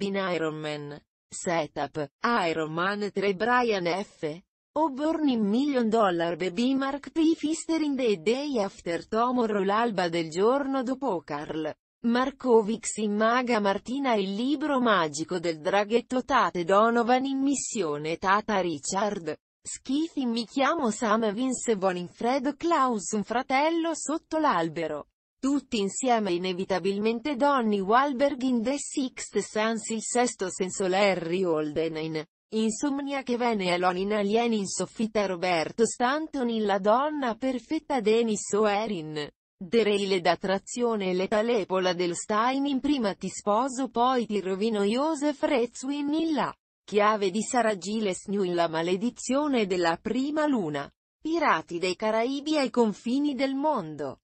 in Iron Man. Setup, Iron Man 3 Brian F. O in Million Dollar Baby Mark P. Fister in The Day After Tomorrow L'alba del giorno dopo Carl. Markovic in Maga Martina Il libro magico del draghetto Tate Donovan in missione Tata Richard. Schifi mi chiamo Sam Vince Bonin Fred Klaus un fratello sotto l'albero. Tutti insieme inevitabilmente Donny Wahlberg in The Sixth Sense il sesto senso Larry Holden in Insomnia che venne Elon in Alien in soffitta Roberto Stanton in La donna perfetta Denis O'Erin. The Rail da trazione e letalepola del Stein in prima ti sposo poi ti rovino Joseph Retzwin in La chiave di Sarah Giles New in La maledizione della prima luna. Pirati dei Caraibi ai confini del mondo.